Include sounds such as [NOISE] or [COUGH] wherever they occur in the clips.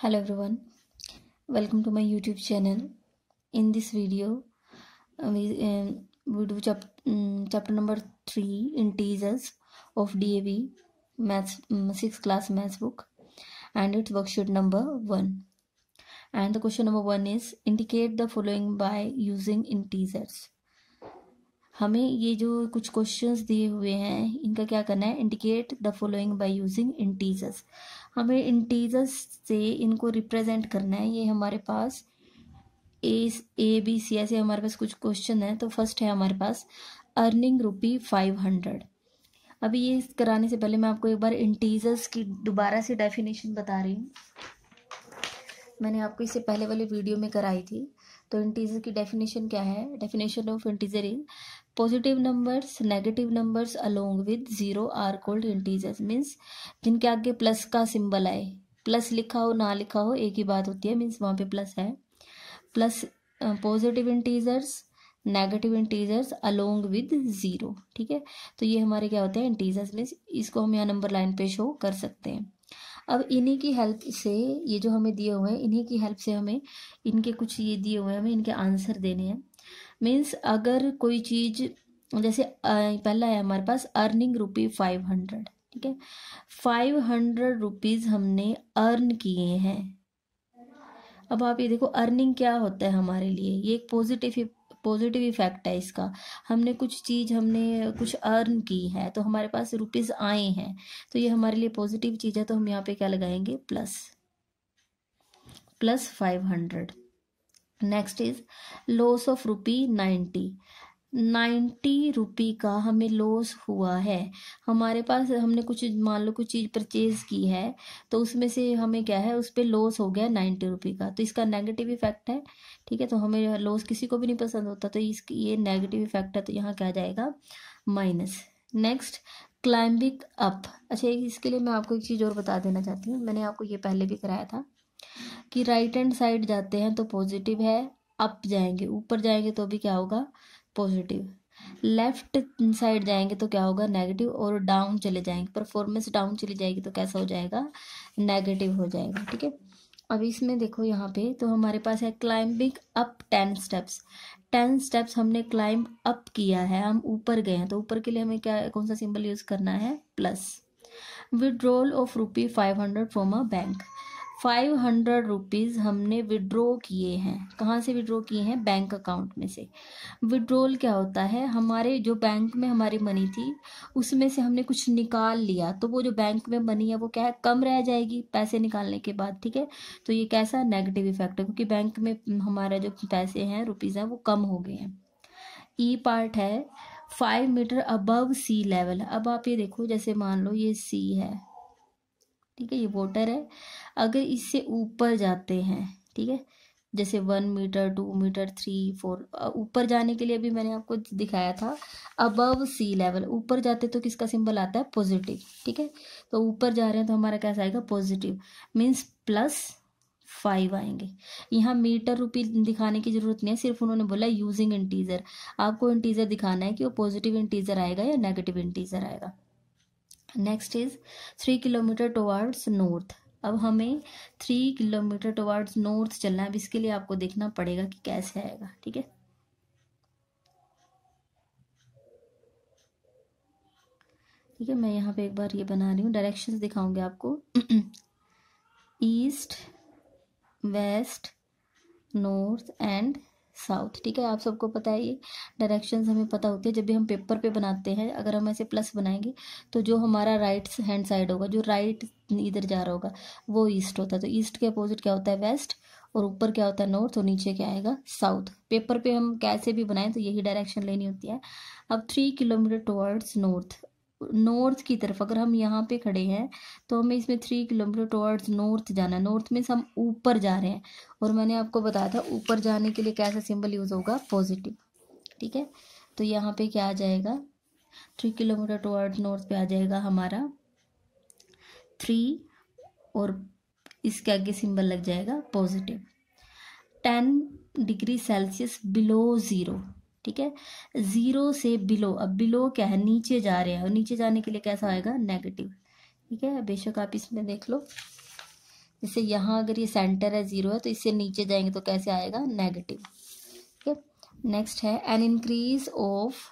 hello everyone welcome to my youtube channel in this video we, um, we do chap um, chapter number 3 integers of dab maths um, 6 class maths book and its worksheet number 1 and the question number 1 is indicate the following by using integers हमें ये जो कुछ questions दिए हुए हैं इनका क्या करना है indicate the following by using integers हमें इंटीजर्स से इनको रिप्रेजेंट करना है ये हमारे पास ए ए बी सी ऐसे हमारे पास कुछ क्वेश्चन है तो फर्स्ट है हमारे पास अर्निंग रुपी फाइव हंड्रेड अभी ये कराने से पहले मैं आपको एक बार इंटीजर्स की दोबारा से डेफिनेशन बता रही हूँ मैंने आपको इसे पहले वाले वीडियो में कराई थी तो इंटीजर की डेफिनेशन क्या है definition of integer is positive numbers negative numbers along with zero are called integers means जिनके आगे प्लस का सिंबल आए प्लस लिखा हो ना लिखा हो एक ही बात होती है मीन्स वहाँ पे प्लस है plus positive integers negative integers along with zero ठीक है तो ये हमारे क्या होते हैं इंटीजर्स मीन्स इसको हम यहाँ नंबर लाइन पे शो कर सकते हैं अब इन्हीं की हेल्प से ये जो हमें दिए हुए हैं इन्हीं की हेल्प से हमें इनके कुछ ये दिए हुए हैं हमें इनके आंसर देने हैं मीन्स अगर कोई चीज़ जैसे पहला है हमारे पास अर्निंग रुपी फाइव हंड्रेड ठीक है फाइव हंड्रेड रुपीज़ हमने अर्न किए हैं अब आप ये देखो अर्निंग क्या होता है हमारे लिए ये एक पॉजिटिव पॉजिटिव इफेक्ट है इसका हमने कुछ चीज़ हमने कुछ अर्न की है तो हमारे पास रुपीज़ आए हैं तो ये हमारे लिए पॉजिटिव चीज़ है तो हम यहाँ पे क्या लगाएंगे plus plus five hundred next is loss of rupee ninety ninety rupee का हमें लॉस हुआ है हमारे पास हमने कुछ मान लो कुछ चीज़ परचेज की है तो उसमें से हमें क्या है उस पर लॉस हो गया नाइन्टी रुपी का तो इसका नेगेटिव इफेक्ट है ठीक है तो हमें लॉस किसी को भी नहीं पसंद होता तो इस ये नेगेटिव इफेक्ट है तो यहाँ क्या जाएगा माइनस नेक्स्ट क्लाइंबिंग अप अच्छा इसके लिए मैं आपको एक चीज़ और बता देना चाहती हूँ मैंने आपको ये पहले भी कराया था कि राइट हैंड साइड जाते हैं तो पॉजिटिव है अप जाएंगे ऊपर जाएंगे तो भी क्या होगा पॉजिटिव लेफ्ट साइड जाएंगे तो क्या होगा नेगेटिव और डाउन चले जाएंगे परफॉर्मेंस डाउन चली जाएगी तो कैसा हो जाएगा नेगेटिव हो जाएगा ठीक है अब इसमें देखो यहाँ पे तो हमारे पास है climbing up ten steps ten steps हमने क्लाइंब अप किया है हम ऊपर गए हैं तो ऊपर के लिए हमें क्या कौन सा सिंबल यूज़ करना है plus withdrawal of rupee five hundred from a bank five hundred rupees हमने विड्रॉ किए हैं कहाँ से विड्रॉ किए हैं बैंक अकाउंट में से विड्रॉल क्या होता है हमारे जो बैंक में हमारी मनी थी उसमें से हमने कुछ निकाल लिया तो वो जो बैंक में मनी है वो क्या है कम रह जाएगी पैसे निकालने के बाद ठीक है तो ये कैसा नेगेटिव इफेक्ट है क्योंकि बैंक में हम्म, हमारा जो पैसे हैं रुपीज़ हैं वो कम हो गए हैं ई e पार्ट है five metre above sea level अब आप ये देखो जैसे मान लो ये सी है ठीक है ये वाटर है अगर इससे ऊपर जाते हैं ठीक है जैसे one metre two metre three four ऊपर जाने के लिए भी मैंने आपको दिखाया था अबव सी लेवल ऊपर जाते तो किसका सिंबल आता है पॉजिटिव ठीक है तो ऊपर जा रहे हैं तो हमारा कैसा आएगा पॉजिटिव मीन्स प्लस फाइव आएंगे यहाँ मीटर रुपी दिखाने की ज़रूरत नहीं है सिर्फ उन्होंने बोला यूजिंग इंटीजर आपको इंटीजर दिखाना है कि वो पॉजिटिव इंटीजर आएगा या नेगेटिव इंटीजर आएगा next is three kilometre towards north अब हमें थ्री किलोमीटर टुवर्ड्स नॉर्थ चलना है अब इसके लिए आपको देखना पड़ेगा कि कैसे आएगा ठीक है ठीक है मैं यहाँ पे एक बार ये बना रही हूँ डायरेक्शंस दिखाऊंगी आपको east west north and south ठीक है आप सबको पता है ये डायरेक्शंस हमें पता होती है जब भी हम पेपर पे बनाते हैं अगर हम ऐसे प्लस बनाएंगे तो जो हमारा राइट हैंड साइड होगा जो राइट इधर जा रहा होगा वो ईस्ट होता है तो ईस्ट के अपोजिट क्या होता है वेस्ट और ऊपर क्या होता है नॉर्थ और नीचे क्या आएगा साउथ पेपर पे हम कैसे भी बनाएं तो यही डायरेक्शन लेनी होती है अब three kilometre towards north north की तरफ अगर हम यहाँ पे खड़े हैं तो हमें इसमें थ्री किलोमीटर टॉवर्ड्स नॉर्थ जाना है नॉर्थ मीन्स हम ऊपर जा रहे हैं और मैंने आपको बताया था ऊपर जाने के लिए कैसा सिंबल यूज़ होगा पॉजिटिव ठीक है तो यहाँ पे क्या आ जाएगा थ्री किलोमीटर टॉवर्ड नॉर्थ पे आ जाएगा हमारा थ्री और इसके आगे सिंबल लग जाएगा positive ten degree Celsius below zero ठीक है ज़ीरो से बिलो अब बिलो क्या है नीचे जा रहे हैं और नीचे जाने के लिए कैसा आएगा नेगेटिव ठीक है बेशक आप इसमें देख लो जैसे यहाँ अगर ये सेंटर है ज़ीरो है तो इससे नीचे जाएंगे तो कैसे आएगा नेगेटिव ठीक है नेक्स्ट है an increase of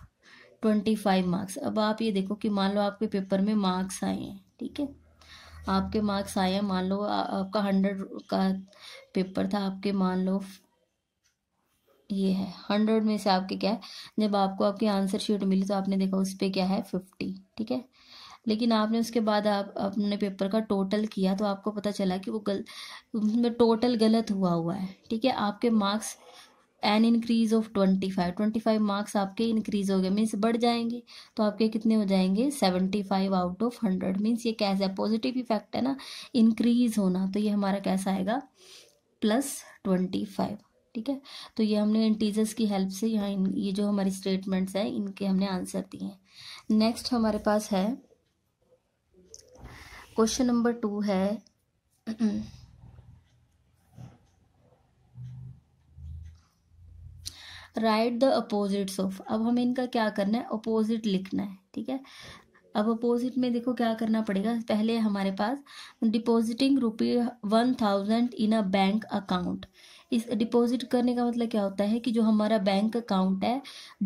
twenty five marks अब आप ये देखो कि मान लो आपके पेपर में मार्क्स आए हैं ठीक है आपके मार्क्स आए हैं मान लो आपका हंड्रेड का पेपर था आपके मान लो ये है हंड्रेड में से आपके क्या है जब आपको आपकी आंसर शीट मिली तो आपने देखा उस पर क्या है फिफ्टी ठीक है लेकिन आपने उसके बाद आप अपने पेपर का टोटल किया तो आपको पता चला कि वो गल उसमें टोटल गलत हुआ हुआ है ठीक है आपके marks an increase of twenty five twenty five marks आपके इंक्रीज हो गए मीन्स बढ़ जाएंगे तो आपके कितने हो जाएंगे seventy five out of hundred means ये कैसा है पॉजिटिव इफेक्ट है ना इंक्रीज होना तो ये हमारा कैसा आएगा प्लस ट्वेंटी फाइव ठीक है तो ये हमने इंटीजर्स की हेल्प से यहाँ ये जो हमारी स्टेटमेंट्स हैं इनके हमने आंसर दिए हैं नेक्स्ट हमारे पास है क्वेश्चन नंबर टू है राइट द अपोजिट्स ऑफ अब हमें इनका क्या करना है अपोजिट लिखना है ठीक है अब अपोजिट में देखो क्या करना पड़ेगा पहले हमारे पास डिपॉजिटिंग रुपये one thousand in a bank account इस डिपॉजिट करने का मतलब क्या होता है कि जो हमारा बैंक अकाउंट है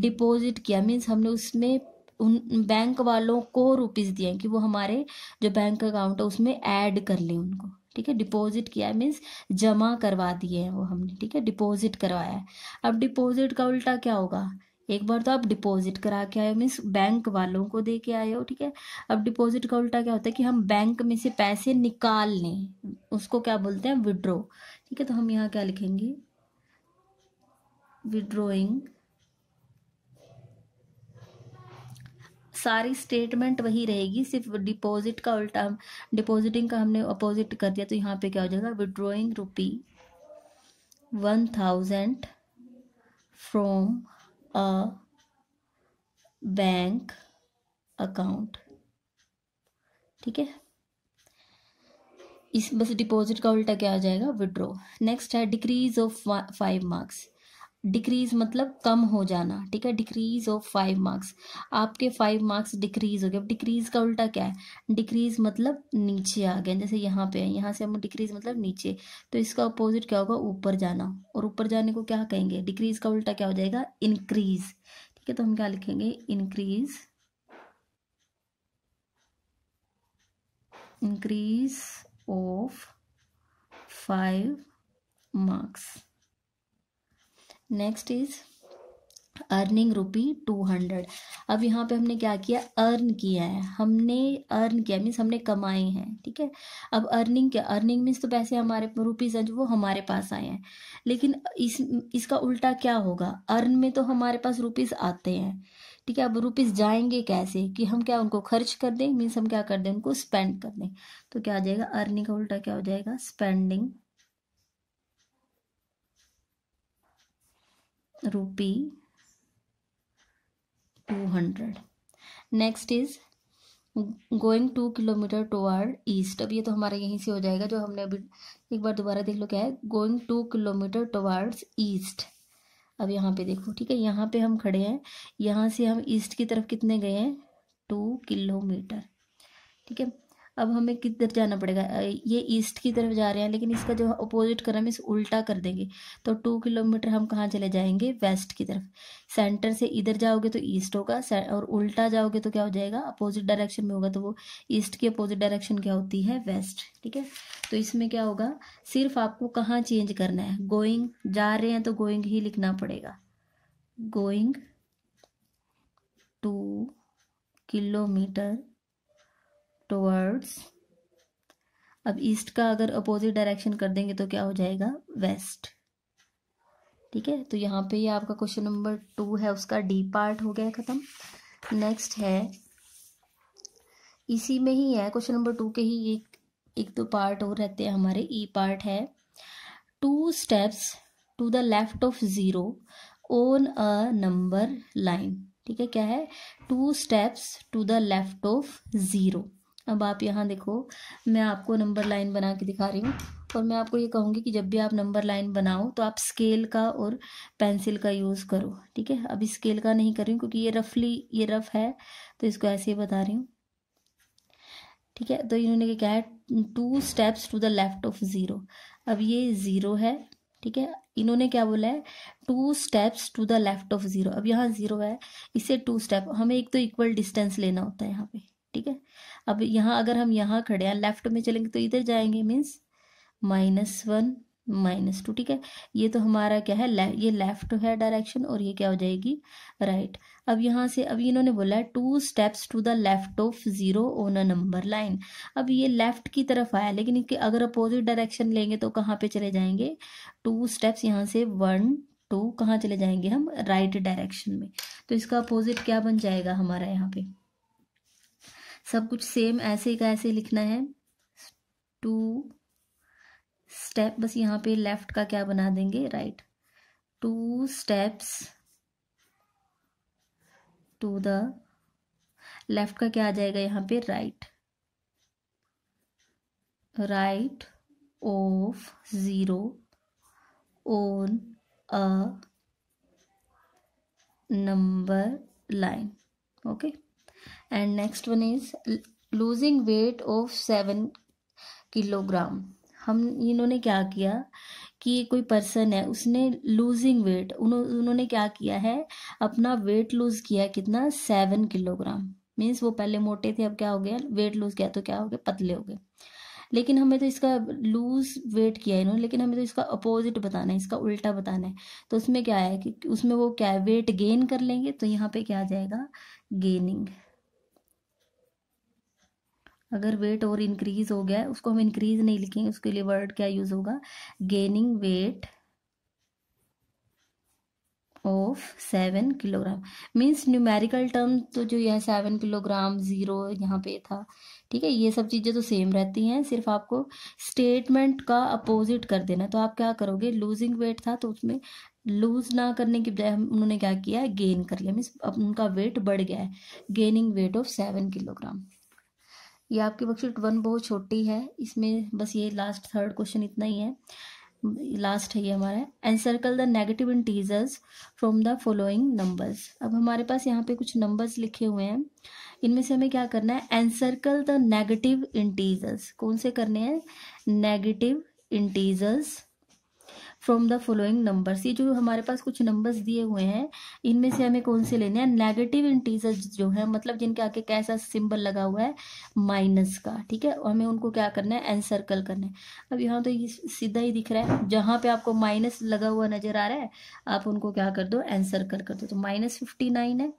डिपॉजिट किया मीन्स हमने उसमें उन बैंक वालों को रुपीज़ दिए कि वो हमारे जो बैंक अकाउंट है उसमें ऐड कर लें उनको ठीक है डिपॉजिट किया है मीन्स जमा करवा दिए हैं वो हमने ठीक है डिपॉजिट करवाया है अब डिपॉजिट का उल्टा क्या होगा एक बार तो आप डिपॉजिट करा के आए मीन्स बैंक वालों को दे के आए हो ठीक है अब डिपॉजिट का उल्टा क्या होता है कि हम बैंक में से पैसे निकाल लें उसको क्या बोलते हैं विड्रो ठीक है तो हम यहाँ क्या लिखेंगे विड्रोइंग सारी स्टेटमेंट वही रहेगी सिर्फ डिपॉजिट का उल्टा डिपॉजिटिंग का हमने अपोजिट कर दिया तो यहाँ पे क्या हो जाएगा withdrawing rupee one thousand from a bank account ठीक है इस बस डिपॉजिट का उल्टा क्या आ जाएगा विड्रॉ नेक्स्ट है decrease of five marks decrease मतलब कम हो जाना ठीक है डिक्रीज ऑफ फाइव मार्क्स आपके फाइव मार्क्स डिक्रीज हो गए अब डिक्रीज का उल्टा क्या है डिक्रीज मतलब नीचे आ गया जैसे यहाँ पे है यहाँ से हम डिक्रीज मतलब नीचे तो इसका अपोजिट क्या होगा ऊपर जाना और ऊपर जाने को क्या कहेंगे डिक्रीज का उल्टा क्या हो जाएगा इंक्रीज ठीक है तो हम क्या लिखेंगे increase increase of 5 marks. Next is earning rupee two hundred अब यहाँ पे हमने क्या किया अर्न किया है हमने अर्न किया मीन्स हमने कमाए हैं ठीक है अब अर्निंग क्या अर्निंग मीन्स तो पैसे हमारे रुपीज़ हैं जो वो हमारे पास आए हैं लेकिन इस इसका उल्टा क्या होगा अर्न में तो हमारे पास रुपीज़ आते हैं ठीक है अब रुपीज़ जाएंगे कैसे कि हम क्या उनको खर्च कर दें मीन्स हम क्या कर दें उनको स्पेंड कर दें तो क्या आ जाएगा अर्निंग का उल्टा क्या हो जाएगा spending rupee two hundred next is going two kilometre toward east अब ये तो हमारा यहीं से हो जाएगा जो हमने अभी एक बार दोबारा देख लो क्या है going two kilometre towards east अब यहाँ पे देखो ठीक है यहाँ पे हम खड़े हैं यहाँ से हम ईस्ट की तरफ कितने गए हैं टू किलोमीटर ठीक है अब हमें किधर जाना पड़ेगा ये ईस्ट की तरफ जा रहे हैं लेकिन इसका जो अपोजिट कर हम इस उल्टा कर देंगे तो टू किलोमीटर हम कहाँ चले जाएंगे वेस्ट की तरफ सेंटर से इधर जाओगे तो ईस्ट होगा और उल्टा जाओगे तो क्या हो जाएगा अपोजिट डायरेक्शन में होगा तो वो ईस्ट की अपोजिट डायरेक्शन क्या होती है वेस्ट ठीक है तो इसमें क्या होगा सिर्फ आपको कहाँ चेंज करना है गोइंग जा रहे हैं तो गोइंग ही लिखना पड़ेगा गोइंग टू किलोमीटर टूवर्ड्स अब ईस्ट का अगर अपोजिट डायरेक्शन कर देंगे तो क्या हो जाएगा वेस्ट ठीक है तो यहाँ पे ये आपका क्वेश्चन नंबर टू है उसका डी पार्ट हो गया ख़त्म नेक्स्ट है इसी में ही है क्वेश्चन नंबर टू के ही एक एक दो पार्ट और रहते हैं हमारे ई e पार्ट है two steps to the left of zero on a number line ठीक है क्या है two steps to the left of zero अब आप यहाँ देखो मैं आपको नंबर लाइन बना के दिखा रही हूँ और मैं आपको ये कहूँगी कि जब भी आप नंबर लाइन बनाओ तो आप स्केल का और पेंसिल का यूज़ करो ठीक है अभी स्केल का नहीं कर रही हूँ क्योंकि ये रफली ये रफ है तो इसको ऐसे ही बता रही हूँ ठीक है तो इन्होंने क्या है two steps to the left of zero अब ये ज़ीरो है ठीक है इन्होंने क्या बोला है two steps to the left of zero अब यहाँ ज़ीरो है इससे टू स्टेप हमें एक तो इक्वल डिस्टेंस लेना होता है यहाँ पे ठीक है अब यहाँ अगर हम यहाँ खड़े हैं लेफ्ट में चलेंगे तो इधर जाएंगे means minus one minus two ठीक है ये तो हमारा क्या है ले, ये लेफ्ट है डायरेक्शन और ये क्या हो जाएगी राइट right. अब यहाँ से अब इन्होंने बोला है two steps to the left of zero on a number line अब ये लेफ्ट की तरफ आया लेकिन अगर अपोजिट डायरेक्शन लेंगे तो कहाँ पे चले जाएंगे टू स्टेप्स यहाँ से वन टू कहाँ चले जाएंगे हम राइट right डायरेक्शन में तो इसका अपोजिट क्या बन जाएगा हमारा यहाँ पे सब कुछ सेम ऐसे का ऐसे लिखना है टू स्टेप बस यहाँ पे लेफ्ट का क्या बना देंगे right two steps to the left का क्या आ जाएगा यहाँ पे right right of zero on a number line okay and next one is losing weight of seven kilogram हम इन्होंने क्या किया कि कोई पर्सन है उसने लूजिंग वेट उन्होंने क्या किया है अपना वेट लूज किया कितना सेवन किलोग्राम मीन्स वो पहले मोटे थे अब क्या हो गया वेट लूज किया तो क्या हो गया पतले हो गए लेकिन हमें तो इसका लूज वेट किया है इन्होंने लेकिन हमें तो इसका अपोजिट बताना है इसका उल्टा बताना है तो उसमें क्या है कि उसमें वो क्या है वेट गेन कर लेंगे तो यहाँ पे क्या आ जाएगा गेनिंग अगर वेट और इंक्रीज हो गया है उसको हम इंक्रीज नहीं लिखेंगे उसके लिए वर्ड क्या यूज होगा gaining weight of seven kilogram means numerical term तो जो यह सेवन किलोग्राम ज़ीरो यहाँ पे था ठीक है ये सब चीज़ें तो सेम रहती हैं सिर्फ आपको स्टेटमेंट का अपोजिट कर देना तो आप क्या करोगे लूजिंग वेट था तो उसमें लूज ना करने की बजाय उन्होंने क्या किया गेन कर लिया मीन्स उनका वेट बढ़ गया है gaining weight of seven kilogram ये आपकी वर्कशीट वन बहुत छोटी है इसमें बस ये लास्ट थर्ड क्वेश्चन इतना ही है लास्ट है ये हमारा circle the negative integers from the following numbers अब हमारे पास यहाँ पे कुछ नंबर्स लिखे हुए हैं इनमें से हमें क्या करना है सर्कल द नेगेटिव इंटीजर्स कौन से करने हैं negative integers from the following numbers ये जो हमारे पास कुछ नंबर्स दिए हुए हैं इनमें से हमें कौन से लेने हैं नेगेटिव इंटीजर्स जो है मतलब जिनके आगे कैसा सिंबल लगा हुआ है माइनस का ठीक है और हमें उनको क्या करना है एनसर्कल करना है अब यहाँ तो ये सीधा ही दिख रहा है जहाँ पे आपको माइनस लगा हुआ नजर आ रहा है आप उनको क्या कर दो एनसर्कल कर दो तो माइनस फिफ्टी नाइन है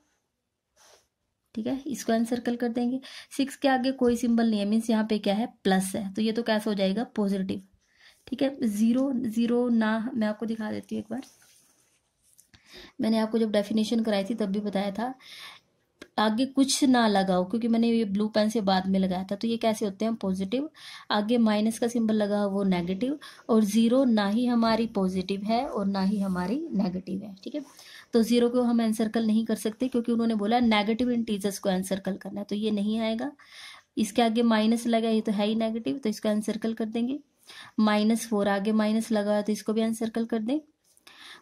ठीक है इसको एनसर्कल कर देंगे सिक्स के आगे कोई सिंबल नहीं है मीन्स यहाँ पे क्या है प्लस है तो ये तो कैसा हो जाएगा पॉजिटिव ठीक है ज़ीरो ज़ीरो ना मैं आपको दिखा देती हूँ एक बार मैंने आपको जब डेफिनेशन कराई थी तब भी बताया था आगे कुछ ना लगाओ क्योंकि मैंने ये ब्लू पेन से बाद में लगाया था तो ये कैसे होते हैं पॉजिटिव आगे माइनस का सिंबल लगा वो नेगेटिव और ज़ीरो ना ही हमारी पॉजिटिव है और ना ही हमारी नेगेटिव है ठीक है तो ज़ीरो को हम एनसर्कल नहीं कर सकते क्योंकि उन्होंने बोला नेगेटिव इंटीजर्स को एनसर्कल करना है तो ये नहीं आएगा इसके आगे माइनस लगा ये तो है ही नेगेटिव तो इसको एनसर्कल कर देंगे माइनस फोर आगे माइनस लगा तो इसको भी अनसर्कल कर दें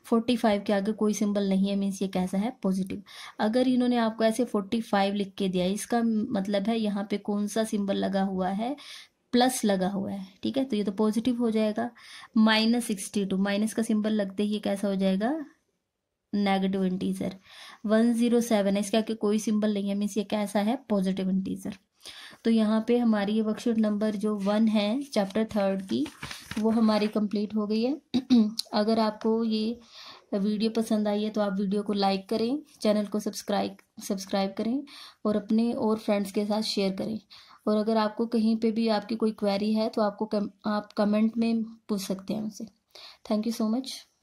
फोर्टी फाइव के आगे कोई सिंबल नहीं है मीन्स ये कैसा है पॉजिटिव अगर इन्होंने आपको ऐसे फोर्टी फाइव लिख के दिया इसका मतलब है यहाँ पे कौन सा सिंबल लगा हुआ है प्लस लगा हुआ है ठीक है तो ये तो पॉजिटिव हो जाएगा माइनस सिक्सटी टू माइनस का सिंबल लगते ही ये कैसा हो जाएगा negative integer one zero seven है इसके आगे कोई सिंबल नहीं है मीन्स ये कैसा है पॉजिटिव इंटीजर तो यहाँ पे हमारी ये वर्कशीट नंबर जो वन है चैप्टर थर्ड की वो हमारी कंप्लीट हो गई है [CLEARS THROAT] अगर आपको ये वीडियो पसंद आई है तो आप वीडियो को लाइक करें चैनल को सब्सक्राइब सब्सक्राइब करें और अपने और फ्रेंड्स के साथ शेयर करें और अगर आपको कहीं पे भी आपकी कोई क्वेरी है तो आपको कम, आप कमेंट में पूछ सकते हैं उनसे थैंक यू सो मच